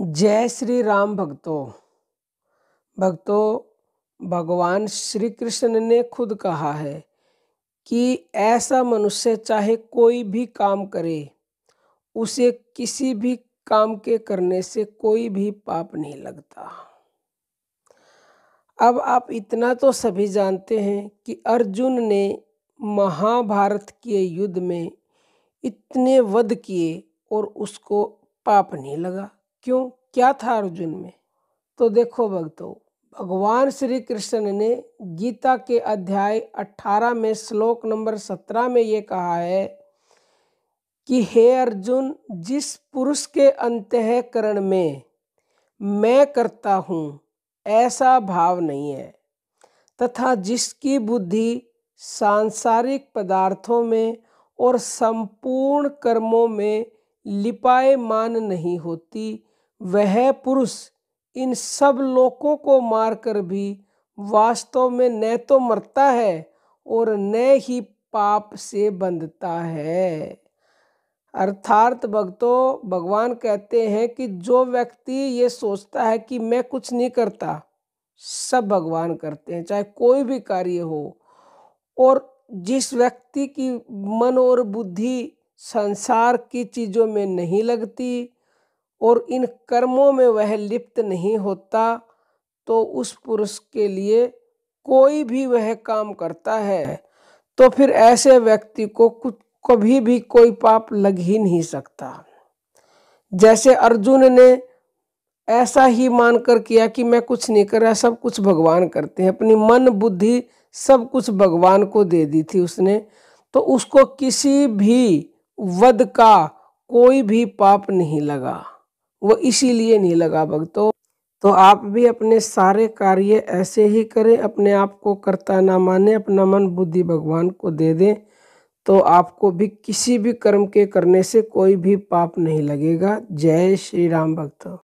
जय श्री राम भक्तों भक्तों भगवान श्री कृष्ण ने खुद कहा है कि ऐसा मनुष्य चाहे कोई भी काम करे उसे किसी भी काम के करने से कोई भी पाप नहीं लगता अब आप इतना तो सभी जानते हैं कि अर्जुन ने महाभारत के युद्ध में इतने वध किए और उसको पाप नहीं लगा क्यों क्या था अर्जुन में तो देखो भक्तों भगवान श्री कृष्ण ने गीता के अध्याय 18 में श्लोक नंबर 17 में ये कहा है कि हे अर्जुन जिस पुरुष के अंतकरण में मैं करता हूँ ऐसा भाव नहीं है तथा जिसकी बुद्धि सांसारिक पदार्थों में और संपूर्ण कर्मों में लिपाए मान नहीं होती वह पुरुष इन सब लोगों को मारकर भी वास्तव में न तो मरता है और न ही पाप से बंधता है अर्थात भक्तों भगवान कहते हैं कि जो व्यक्ति ये सोचता है कि मैं कुछ नहीं करता सब भगवान करते हैं चाहे कोई भी कार्य हो और जिस व्यक्ति की मन और बुद्धि संसार की चीज़ों में नहीं लगती और इन कर्मों में वह लिप्त नहीं होता तो उस पुरुष के लिए कोई भी वह काम करता है तो फिर ऐसे व्यक्ति को कुछ कभी भी कोई पाप लग ही नहीं सकता जैसे अर्जुन ने ऐसा ही मान कर किया कि मैं कुछ नहीं कर रहा सब कुछ भगवान करते हैं अपनी मन बुद्धि सब कुछ भगवान को दे दी थी उसने तो उसको किसी भी वध का कोई भी पाप नहीं लगा वो इसीलिए नहीं लगा भक्तो तो आप भी अपने सारे कार्य ऐसे ही करें अपने आप को करता ना माने अपना मन बुद्धि भगवान को दे दें तो आपको भी किसी भी कर्म के करने से कोई भी पाप नहीं लगेगा जय श्री राम भक्तों